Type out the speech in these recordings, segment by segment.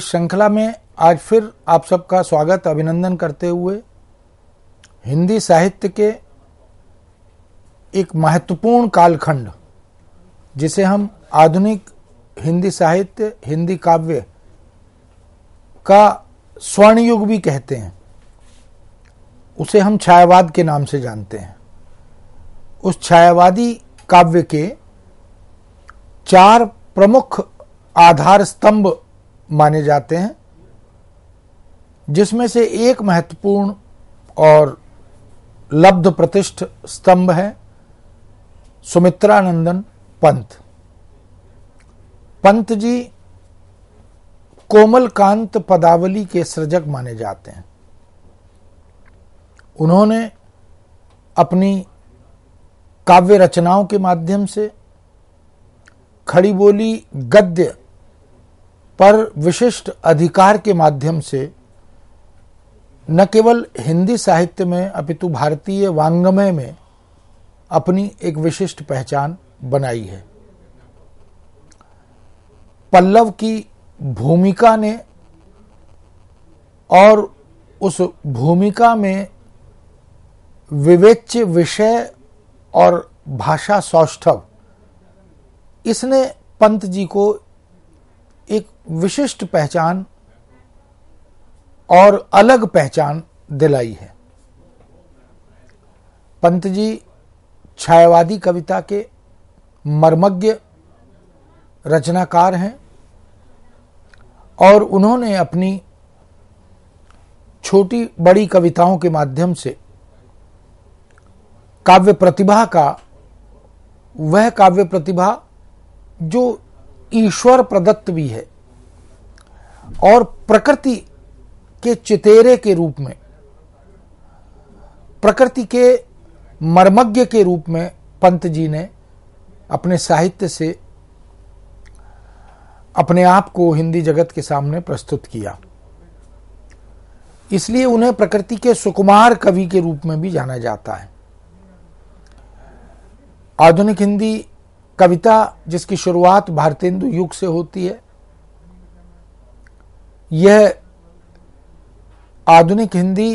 इस श्रृंखला में आज फिर आप सबका स्वागत अभिनंदन करते हुए हिंदी साहित्य के एक महत्वपूर्ण कालखंड जिसे हम आधुनिक हिंदी साहित्य हिंदी काव्य का स्वर्णयुग भी कहते हैं उसे हम छायावाद के नाम से जानते हैं उस छायावादी काव्य के चार प्रमुख आधार स्तंभ माने जाते हैं जिसमें से एक महत्वपूर्ण और लब्ध प्रतिष्ठ स्तंभ है सुमित्रानंदन पंत पंत जी कोमलकांत पदावली के सृजक माने जाते हैं उन्होंने अपनी काव्य रचनाओं के माध्यम से खड़ी बोली गद्य पर विशिष्ट अधिकार के माध्यम से न केवल हिंदी साहित्य में अपितु भारतीय वांगमय में अपनी एक विशिष्ट पहचान बनाई है पल्लव की भूमिका ने और उस भूमिका में विवेच्य विषय और भाषा सौष्ठव इसने पंत जी को एक विशिष्ट पहचान और अलग पहचान दिलाई है पंत जी छायावादी कविता के मर्मज्ञ रचनाकार हैं और उन्होंने अपनी छोटी बड़ी कविताओं के माध्यम से काव्य प्रतिभा का वह काव्य प्रतिभा जो ईश्वर प्रदत्त भी है और प्रकृति के चितेरे के रूप में प्रकृति के मर्मज्ञ के रूप में पंत जी ने अपने साहित्य से अपने आप को हिंदी जगत के सामने प्रस्तुत किया इसलिए उन्हें प्रकृति के सुकुमार कवि के रूप में भी जाना जाता है आधुनिक हिंदी कविता जिसकी शुरुआत भारतेंदु युग से होती है यह आधुनिक हिंदी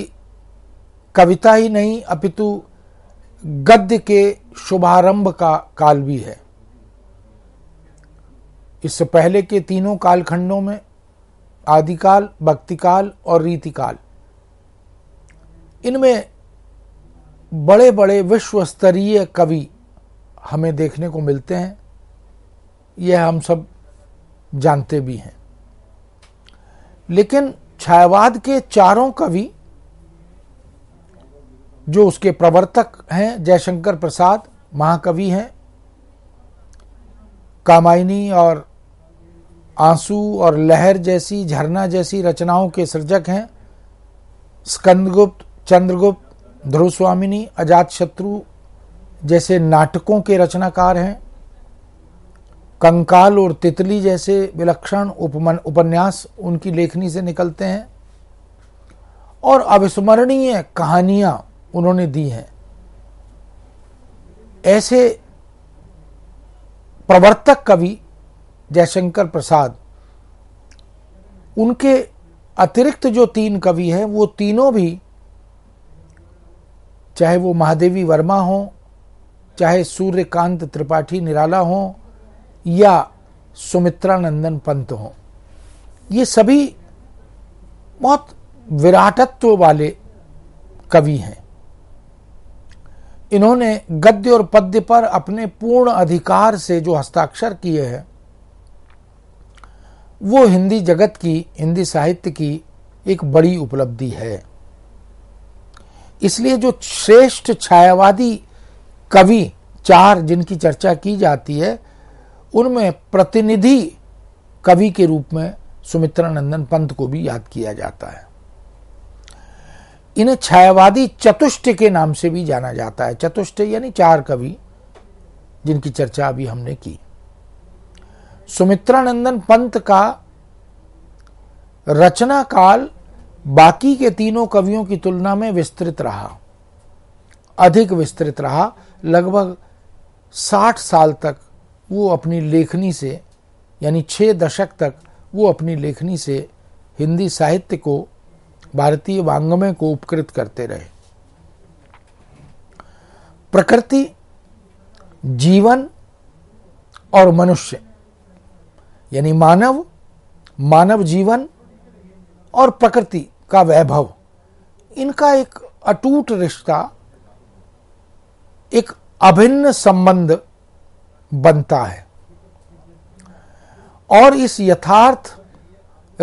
कविता ही नहीं अपितु गद्य के शुभारंभ का काल भी है इससे पहले के तीनों कालखंडों में आदिकाल भक्तिकाल और रीतिकाल इनमें बड़े बड़े विश्व स्तरीय कवि हमें देखने को मिलते हैं यह हम सब जानते भी हैं लेकिन छायावाद के चारों कवि जो उसके प्रवर्तक हैं जयशंकर प्रसाद महाकवि हैं कामायनी और आंसू और लहर जैसी झरना जैसी रचनाओं के सृजक हैं स्कंदगुप्त चंद्रगुप्त ध्रुव स्वामिनी अजात शत्रु जैसे नाटकों के रचनाकार हैं कंकाल और तितली जैसे विलक्षण उपमन उपन्यास उनकी लेखनी से निकलते हैं और अविस्मरणीय कहानियां उन्होंने दी हैं ऐसे प्रवर्तक कवि जयशंकर प्रसाद उनके अतिरिक्त जो तीन कवि हैं वो तीनों भी चाहे वो महादेवी वर्मा हों चाहे सूर्यकांत त्रिपाठी निराला हो या सुमित्रा नंदन पंत हो ये सभी बहुत विराटत्व वाले कवि हैं इन्होंने गद्य और पद्य पर अपने पूर्ण अधिकार से जो हस्ताक्षर किए हैं वो हिंदी जगत की हिंदी साहित्य की एक बड़ी उपलब्धि है इसलिए जो श्रेष्ठ छायावादी कवि चार जिनकी चर्चा की जाती है उनमें प्रतिनिधि कवि के रूप में सुमित्रा नंदन पंत को भी याद किया जाता है इन्हें छायावादी चतुष्ट के नाम से भी जाना जाता है चतुष्ट यानी चार कवि जिनकी चर्चा अभी हमने की सुमित्रा नंदन पंत का रचना काल बाकी के तीनों कवियों की तुलना में विस्तृत रहा अधिक विस्तृत रहा लगभग 60 साल तक वो अपनी लेखनी से यानी छः दशक तक वो अपनी लेखनी से हिंदी साहित्य को भारतीय वांग्मय को उपकृत करते रहे प्रकृति जीवन और मनुष्य यानी मानव मानव जीवन और प्रकृति का वैभव इनका एक अटूट रिश्ता एक अभिन्न संबंध बनता है और इस यथार्थ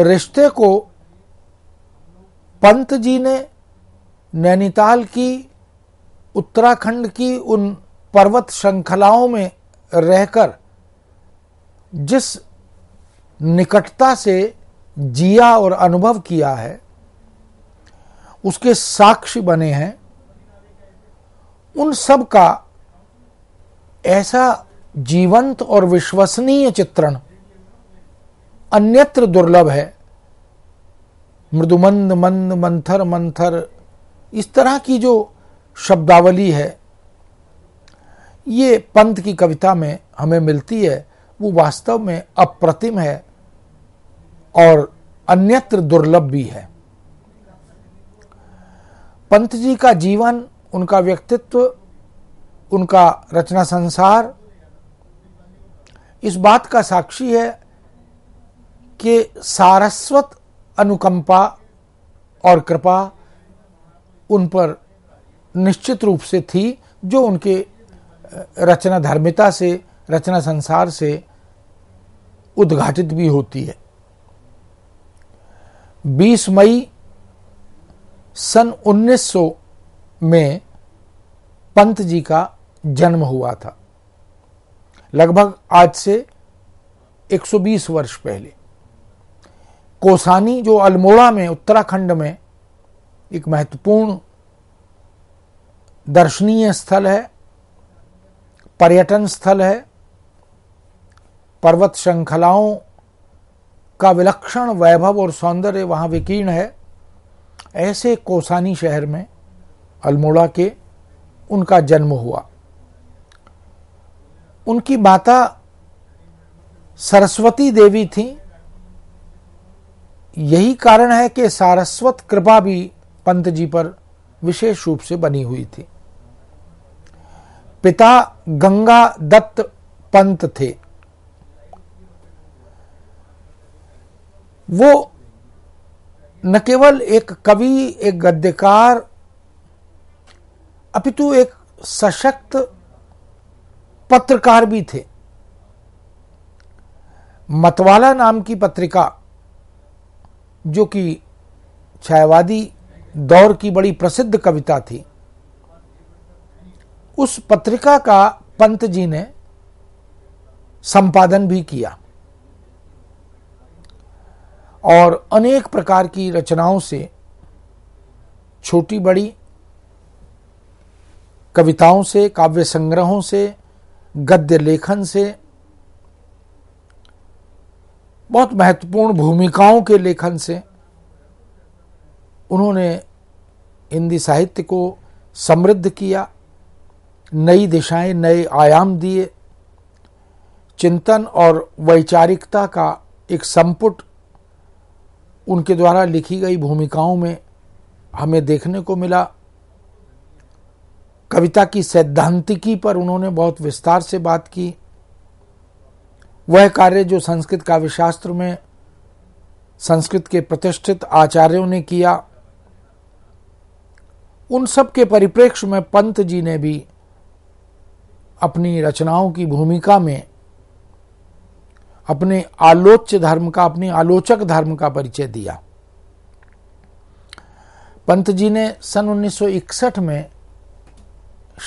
रिश्ते को पंत जी ने नैनीताल की उत्तराखंड की उन पर्वत श्रृंखलाओं में रहकर जिस निकटता से जिया और अनुभव किया है उसके साक्षी बने हैं उन सब का ऐसा जीवंत और विश्वसनीय चित्रण अन्यत्र दुर्लभ है मृदुमंद मंद मंथर मंथर इस तरह की जो शब्दावली है ये पंत की कविता में हमें मिलती है वो वास्तव में अप्रतिम है और अन्यत्र दुर्लभ भी है पंत जी का जीवन उनका व्यक्तित्व उनका रचना संसार इस बात का साक्षी है कि सारस्वत अनुकंपा और कृपा उन पर निश्चित रूप से थी जो उनके रचना धर्मिता से रचना संसार से उद्घाटित भी होती है 20 मई सन में पंत जी का जन्म हुआ था लगभग आज से 120 वर्ष पहले कोसानी जो अल्मोड़ा में उत्तराखंड में एक महत्वपूर्ण दर्शनीय स्थल है पर्यटन स्थल है पर्वत श्रृंखलाओं का विलक्षण वैभव और सौंदर्य वहां विकीर्ण है ऐसे कोसानी शहर में अल्मोड़ा के उनका जन्म हुआ उनकी माता सरस्वती देवी थी यही कारण है कि सारस्वत कृपा भी पंत जी पर विशेष रूप से बनी हुई थी पिता गंगा दत्त पंत थे वो न केवल एक कवि एक गद्यकार अपितु तो एक सशक्त पत्रकार भी थे मतवाला नाम की पत्रिका जो कि छायावादी दौर की बड़ी प्रसिद्ध कविता थी उस पत्रिका का पंत जी ने संपादन भी किया और अनेक प्रकार की रचनाओं से छोटी बड़ी कविताओं से काव्य संग्रहों से गद्य लेखन से बहुत महत्वपूर्ण भूमिकाओं के लेखन से उन्होंने हिंदी साहित्य को समृद्ध किया नई दिशाएं नए आयाम दिए चिंतन और वैचारिकता का एक संपुट उनके द्वारा लिखी गई भूमिकाओं में हमें देखने को मिला कविता की सैद्धांतिकी पर उन्होंने बहुत विस्तार से बात की वह कार्य जो संस्कृत काव्यशास्त्र में संस्कृत के प्रतिष्ठित आचार्यों ने किया उन सब के परिप्रेक्ष्य में पंत जी ने भी अपनी रचनाओं की भूमिका में अपने आलोच्य धर्म का अपने आलोचक धर्म का परिचय दिया पंत जी ने सन 1961 में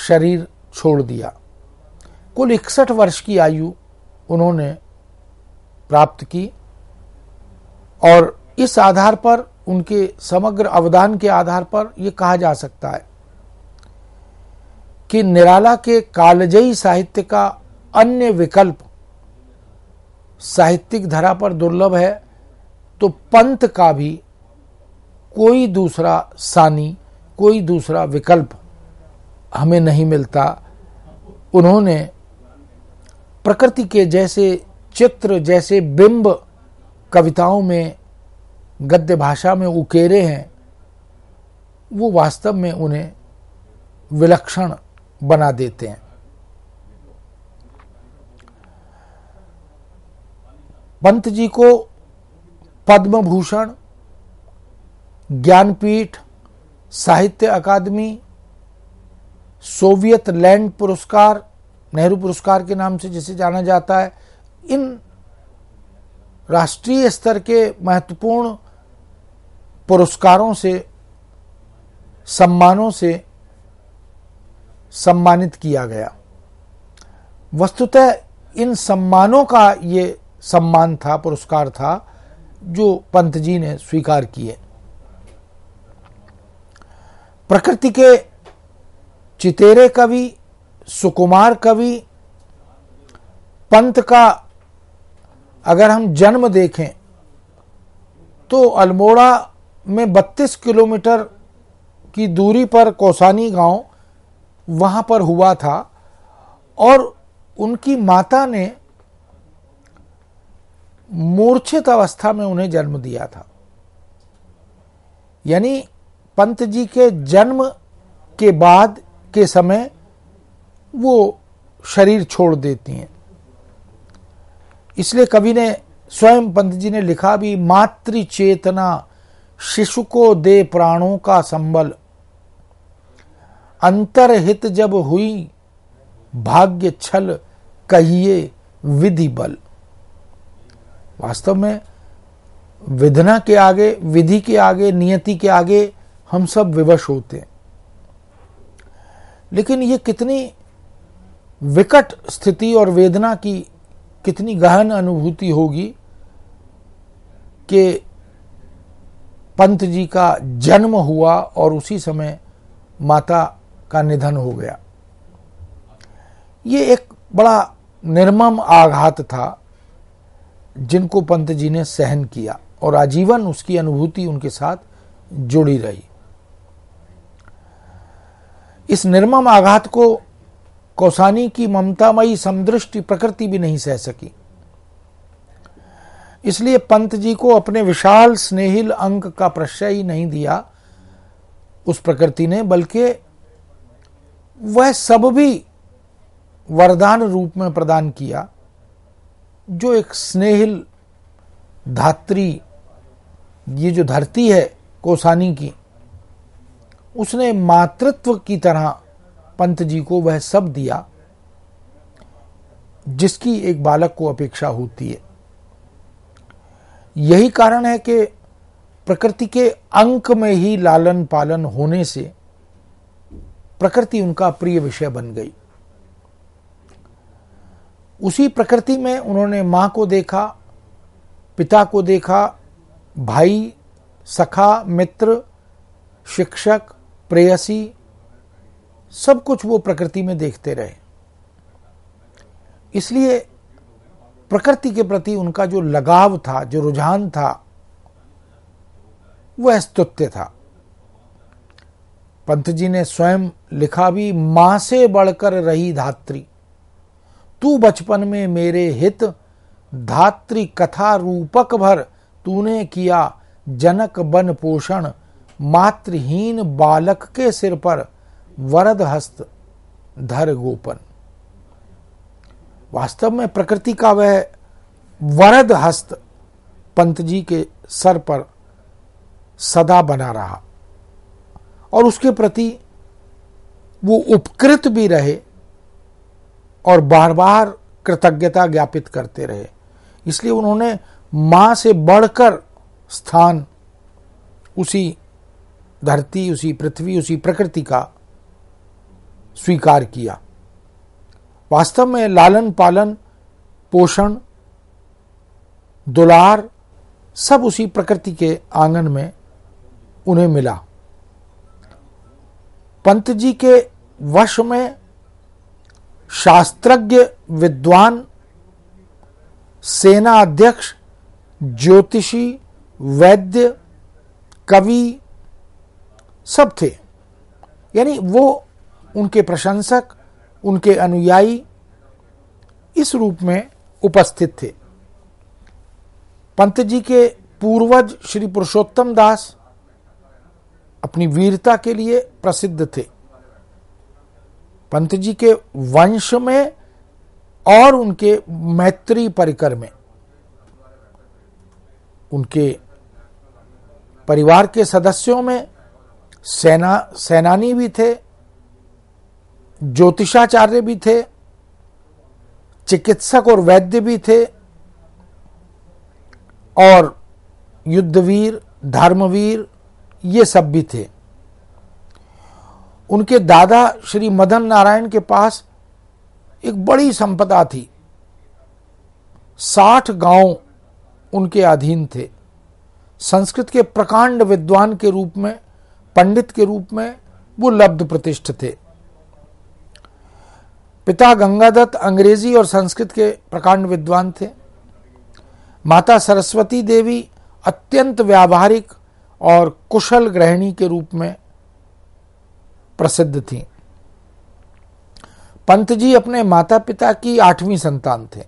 शरीर छोड़ दिया कुल इकसठ वर्ष की आयु उन्होंने प्राप्त की और इस आधार पर उनके समग्र अवदान के आधार पर यह कहा जा सकता है कि निराला के कालजयी साहित्य का अन्य विकल्प साहित्यिक धरा पर दुर्लभ है तो पंथ का भी कोई दूसरा सानी कोई दूसरा विकल्प हमें नहीं मिलता उन्होंने प्रकृति के जैसे चित्र जैसे बिंब कविताओं में गद्य भाषा में उकेरे हैं वो वास्तव में उन्हें विलक्षण बना देते हैं पंत जी को पद्म भूषण ज्ञानपीठ साहित्य अकादमी सोवियत लैंड पुरस्कार नेहरू पुरस्कार के नाम से जिसे जाना जाता है इन राष्ट्रीय स्तर के महत्वपूर्ण पुरस्कारों से सम्मानों से सम्मानित किया गया वस्तुतः इन सम्मानों का ये सम्मान था पुरस्कार था जो पंत जी ने स्वीकार किए प्रकृति के चितेरे कवि सुकुमार कवि पंत का अगर हम जन्म देखें तो अल्मोड़ा में 32 किलोमीटर की दूरी पर कौसानी गांव वहां पर हुआ था और उनकी माता ने मूर्छित अवस्था में उन्हें जन्म दिया था यानी पंत जी के जन्म के बाद के समय वो शरीर छोड़ देती हैं इसलिए कवि ने स्वयं पंत जी ने लिखा भी मातृ चेतना शिशु को दे प्राणों का संबल अंतरहित जब हुई भाग्य छल कहिए विधि बल वास्तव में विधना के आगे विधि के आगे नियति के आगे हम सब विवश होते हैं लेकिन ये कितनी विकट स्थिति और वेदना की कितनी गहन अनुभूति होगी कि पंत जी का जन्म हुआ और उसी समय माता का निधन हो गया ये एक बड़ा निर्मम आघात था जिनको पंत जी ने सहन किया और आजीवन उसकी अनुभूति उनके साथ जुड़ी रही इस निर्मम आघात को कौसानी की ममतामयी समदृष्टि प्रकृति भी नहीं सह सकी इसलिए पंत जी को अपने विशाल स्नेहिल अंक का प्रश्रय ही नहीं दिया उस प्रकृति ने बल्कि वह सब भी वरदान रूप में प्रदान किया जो एक स्नेहिल धात्री ये जो धरती है कोसानी की उसने मातृत्व की तरह पंत जी को वह सब दिया जिसकी एक बालक को अपेक्षा होती है यही कारण है कि प्रकृति के अंक में ही लालन पालन होने से प्रकृति उनका प्रिय विषय बन गई उसी प्रकृति में उन्होंने मां को देखा पिता को देखा भाई सखा मित्र शिक्षक प्रेयसी सब कुछ वो प्रकृति में देखते रहे इसलिए प्रकृति के प्रति उनका जो लगाव था जो रुझान था वह स्तुत्य था पंत जी ने स्वयं लिखा भी मां से बढ़कर रही धात्री तू बचपन में मेरे हित धात्री कथा रूपक भर तूने किया जनक बन पोषण मातृहीन बालक के सिर पर वरद हस्त धर गोपन वास्तव में प्रकृति का वह वरद हस्त पंत जी के सर पर सदा बना रहा और उसके प्रति वो उपकृत भी रहे और बार बार कृतज्ञता ज्ञापित करते रहे इसलिए उन्होंने मां से बढ़कर स्थान उसी धरती उसी पृथ्वी उसी प्रकृति का स्वीकार किया वास्तव में लालन पालन पोषण दुलार सब उसी प्रकृति के आंगन में उन्हें मिला पंत जी के वश में शास्त्रज्ञ विद्वान सेना अध्यक्ष ज्योतिषी वैद्य कवि सब थे यानी वो उनके प्रशंसक उनके अनुयायी इस रूप में उपस्थित थे पंत जी के पूर्वज श्री पुरुषोत्तम दास अपनी वीरता के लिए प्रसिद्ध थे पंत जी के वंश में और उनके मैत्री परिकर में उनके परिवार के सदस्यों में सेना सेनानी भी थे ज्योतिषाचार्य भी थे चिकित्सक और वैद्य भी थे और युद्धवीर धर्मवीर ये सब भी थे उनके दादा श्री मदन नारायण के पास एक बड़ी संपदा थी साठ गांव उनके अधीन थे संस्कृत के प्रकांड विद्वान के रूप में पंडित के रूप में वो लब्ध प्रतिष्ठ थे पिता गंगादत्त अंग्रेजी और संस्कृत के प्रकांड विद्वान थे माता सरस्वती देवी अत्यंत व्यावहारिक और कुशल गृहिणी के रूप में प्रसिद्ध थी पंत जी अपने माता पिता की आठवीं संतान थे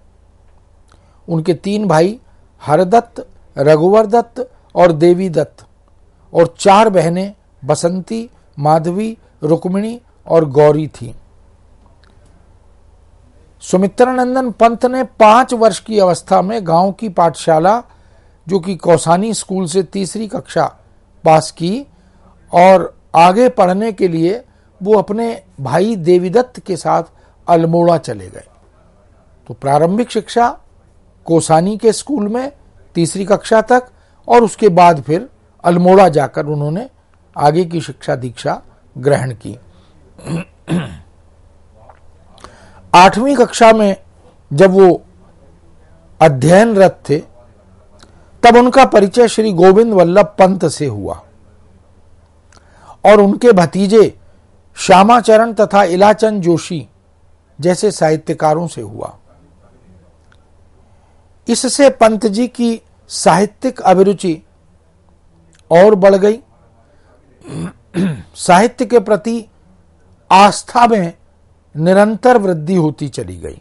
उनके तीन भाई हरदत्त रघुवर दत्त और देवी दत्त और चार बहनें बसंती माधवी रुक्मिणी और गौरी थी सुमित्रानंदन पंत ने पांच वर्ष की अवस्था में गांव की पाठशाला जो कि कौसानी स्कूल से तीसरी कक्षा पास की और आगे पढ़ने के लिए वो अपने भाई देवीदत्त के साथ अल्मोड़ा चले गए तो प्रारंभिक शिक्षा कोसानी के स्कूल में तीसरी कक्षा तक और उसके बाद फिर अल्मोड़ा जाकर उन्होंने आगे की शिक्षा दीक्षा ग्रहण की आठवीं कक्षा में जब वो अध्ययनरत थे तब उनका परिचय श्री गोविंद वल्लभ पंत से हुआ और उनके भतीजे श्यामाचरण तथा इलाचंद जोशी जैसे साहित्यकारों से हुआ इससे पंत जी की साहित्यिक अभिरुचि और बढ़ गई साहित्य के प्रति आस्था में निरंतर वृद्धि होती चली गई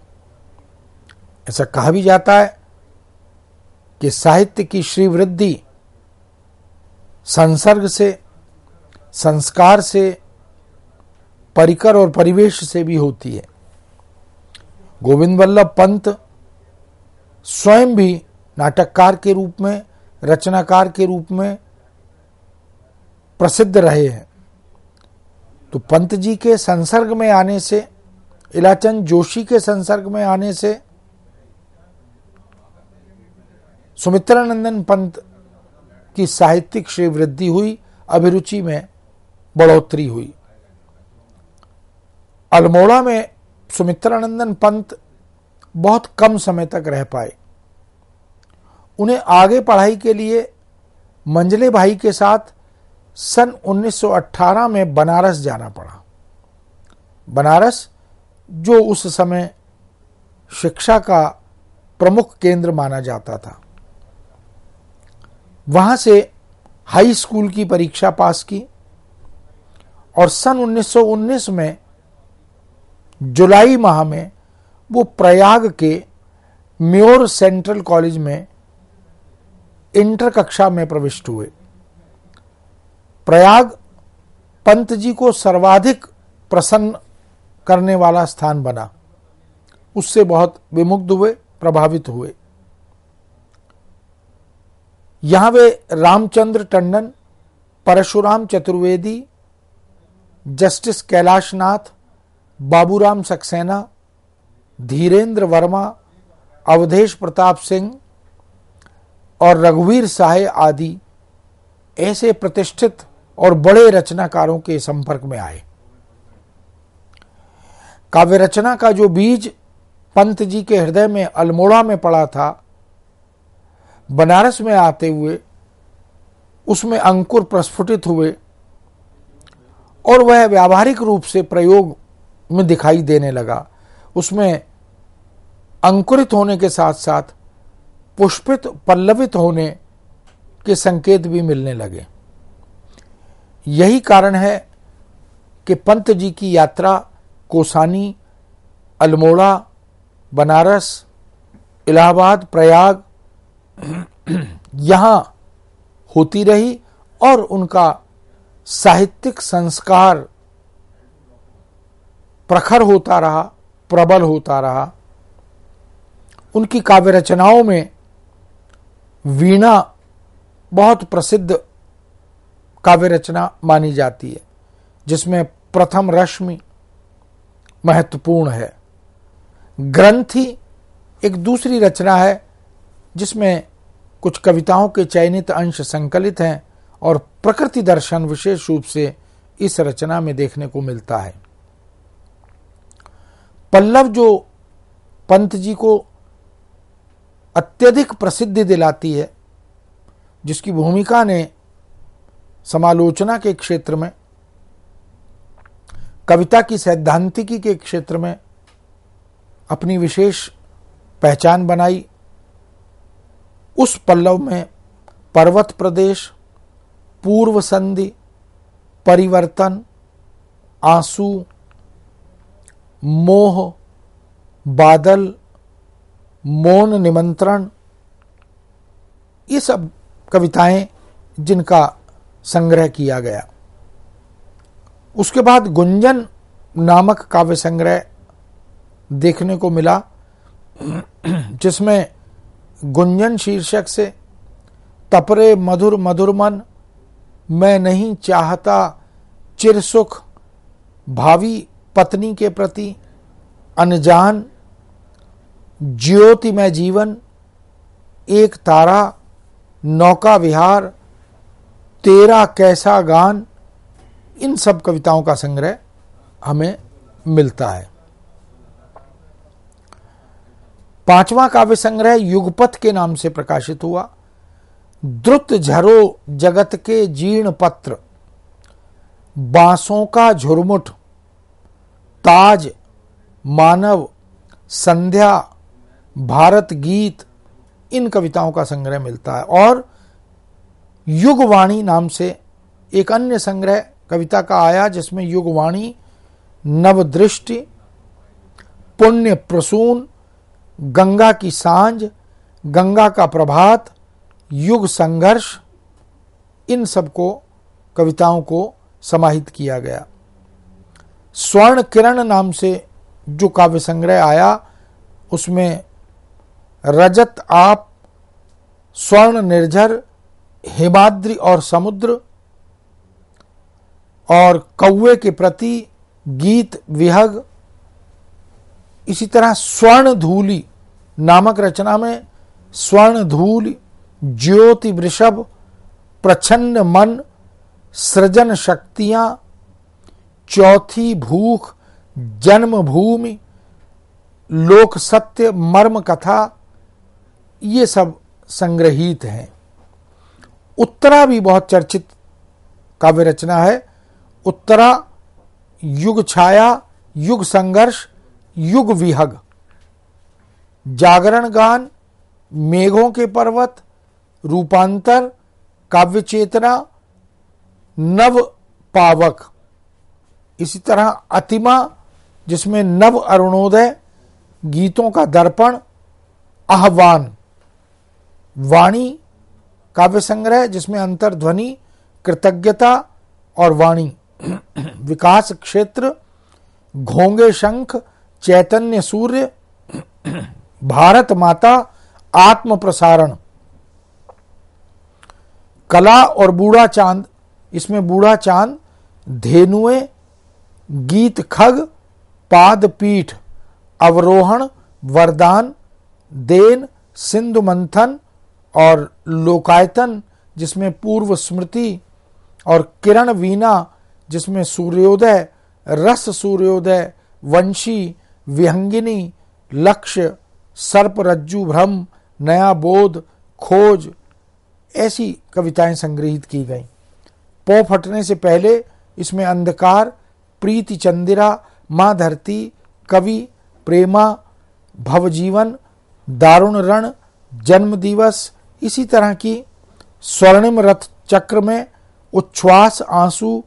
ऐसा कहा भी जाता है कि साहित्य की श्री वृद्धि संसर्ग से संस्कार से परिकर और परिवेश से भी होती है गोविंद वल्लभ पंत स्वयं भी नाटककार के रूप में रचनाकार के रूप में प्रसिद्ध रहे हैं तो पंत जी के संसर्ग में आने से इलाचंद जोशी के संसर्ग में आने से सुमित्रानंदन पंत की साहित्यिक श्री वृद्धि हुई अभिरुचि में बढ़ोतरी हुई अल्मोड़ा में सुमित्रानंदन पंत बहुत कम समय तक रह पाए उन्हें आगे पढ़ाई के लिए मंजले भाई के साथ सन 1918 में बनारस जाना पड़ा बनारस जो उस समय शिक्षा का प्रमुख केंद्र माना जाता था वहां से हाई स्कूल की परीक्षा पास की और सन 1919 में जुलाई माह में वो प्रयाग के म्योर सेंट्रल कॉलेज में इंटर कक्षा में प्रविष्ट हुए प्रयाग पंत जी को सर्वाधिक प्रसन्न करने वाला स्थान बना उससे बहुत विमुग्ध हुए प्रभावित हुए यहां वे रामचंद्र टंडन परशुराम चतुर्वेदी जस्टिस कैलाशनाथ बाबूराम सक्सेना धीरेंद्र वर्मा अवधेश प्रताप सिंह और रघुवीर साहे आदि ऐसे प्रतिष्ठित और बड़े रचनाकारों के संपर्क में आए काव्य रचना का जो बीज पंत जी के हृदय में अल्मोड़ा में पड़ा था बनारस में आते हुए उसमें अंकुर प्रस्फुटित हुए और वह व्यावहारिक रूप से प्रयोग में दिखाई देने लगा उसमें अंकुरित होने के साथ साथ पुष्पित पल्लवित होने के संकेत भी मिलने लगे यही कारण है कि पंत जी की यात्रा कोसानी अल्मोड़ा बनारस इलाहाबाद प्रयाग यहाँ होती रही और उनका साहित्यिक संस्कार प्रखर होता रहा प्रबल होता रहा उनकी काव्य रचनाओं में वीणा बहुत प्रसिद्ध काव्य रचना मानी जाती है जिसमें प्रथम रश्मि महत्वपूर्ण है ग्रंथी एक दूसरी रचना है जिसमें कुछ कविताओं के चयनित अंश संकलित हैं और प्रकृति दर्शन विशेष रूप से इस रचना में देखने को मिलता है पल्लव जो पंत जी को अत्यधिक प्रसिद्धि दिलाती है जिसकी भूमिका ने समालोचना के क्षेत्र में कविता की सैद्धांतिकी के क्षेत्र में अपनी विशेष पहचान बनाई उस पल्लव में पर्वत प्रदेश पूर्व संधि परिवर्तन आंसू मोह बादल मौन निमंत्रण ये सब कविताएं जिनका संग्रह किया गया उसके बाद गुंजन नामक काव्य संग्रह देखने को मिला जिसमें गुंजन शीर्षक से तपरे मधुर मधुर मन मैं नहीं चाहता चिर सुख भावी पत्नी के प्रति अनजान ज्योति में जीवन एक तारा नौका विहार तेरा कैसा गान इन सब कविताओं का संग्रह हमें मिलता है पांचवा काव्य संग्रह युगपथ के नाम से प्रकाशित हुआ द्रुत झरो जगत के जीर्ण पत्र बांसों का झुरमुठ ताज मानव संध्या भारत गीत इन कविताओं का संग्रह मिलता है और युगवाणी नाम से एक अन्य संग्रह कविता का आया जिसमें युगवाणी नवदृष्टि पुण्य प्रसून गंगा की सांझ गंगा का प्रभात युग संघर्ष इन सबको कविताओं को समाहित किया गया स्वर्ण किरण नाम से जो काव्य संग्रह आया उसमें रजत आप स्वर्ण निर्झर हेमाद्री और समुद्र और कौवे के प्रति गीत विहग इसी तरह स्वर्ण धूली नामक रचना में स्वर्ण धूल ज्योति वृषभ प्रछन्न मन सृजन शक्तियां चौथी भूख जन्म भूमि लोक सत्य मर्म कथा ये सब संग्रहित हैं उत्तरा भी बहुत चर्चित काव्य रचना है उत्तरा युग छाया युग संघर्ष युग विहग जागरण गान मेघों के पर्वत रूपांतर काव्य चेतना नव पावक इसी तरह अतिमा जिसमें नव अरुणोदय गीतों का दर्पण आह्वान वाणी काव्य संग्रह जिसमें अंतर ध्वनि कृतज्ञता और वाणी विकास क्षेत्र घोंगे शंख चैतन्य सूर्य भारत माता आत्म प्रसारण कला और बूढ़ा चांद इसमें बूढ़ा चांद धेनुए गीत खग पादपीठ अवरोहण वरदान देन सिंधु मंथन और लोकायतन जिसमें पूर्व स्मृति और किरण वीणा जिसमें सूर्योदय रस सूर्योदय वंशी विहंगिनी लक्ष्य सर्प रज्जु भ्रम नया बोध खोज ऐसी कविताएं संग्रहित की गई पौ फटने से पहले इसमें अंधकार प्रीति चंदिरा माँ धरती कवि प्रेमा भवजीवन दारुण रण जन्म दिवस इसी तरह की स्वर्णिम रथ चक्र में उच्छ्वास आंसू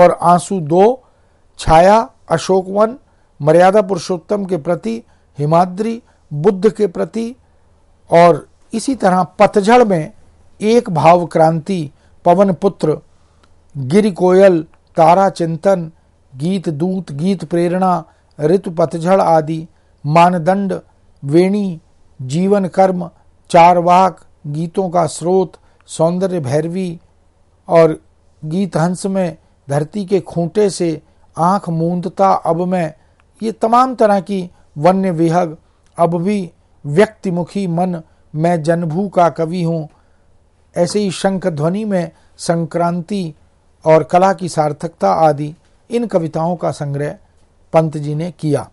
और आंसू दो छाया अशोकवन मर्यादा पुरुषोत्तम के प्रति हिमाद्री बुद्ध के प्रति और इसी तरह पतझड़ में एक भाव क्रांति पवन पुत्र गिरि कोयल तारा चिंतन गीत दूत गीत प्रेरणा ऋतु पतझड़ आदि मानदंड वेणी जीवन कर्म चारवाक गीतों का स्रोत सौंदर्य भैरवी और गीत हंस में धरती के खूंटे से आंख मूंदता अब मैं ये तमाम तरह की वन्य विहग अब भी व्यक्तिमुखी मन मैं जनभू का कवि हूँ ऐसे ही शंख ध्वनि में संक्रांति और कला की सार्थकता आदि इन कविताओं का संग्रह पंत जी ने किया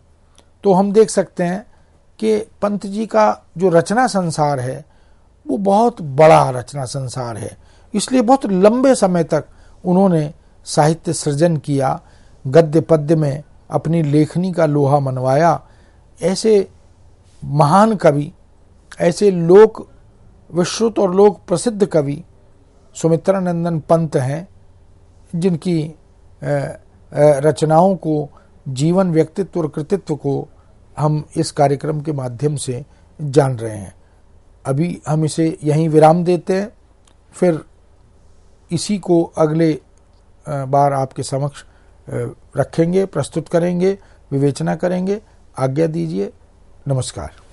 तो हम देख सकते हैं कि पंत जी का जो रचना संसार है वो बहुत बड़ा रचना संसार है इसलिए बहुत लंबे समय तक उन्होंने साहित्य सृजन किया गद्य पद्य में अपनी लेखनी का लोहा मनवाया ऐसे महान कवि ऐसे लोक विश्रुत और लोक प्रसिद्ध कवि सुमित्रानंदन पंत हैं जिनकी रचनाओं को जीवन व्यक्तित्व और कृतित्व को हम इस कार्यक्रम के माध्यम से जान रहे हैं अभी हम इसे यहीं विराम देते हैं फिर इसी को अगले बार आपके समक्ष रखेंगे प्रस्तुत करेंगे विवेचना करेंगे आज्ञा दीजिए नमस्कार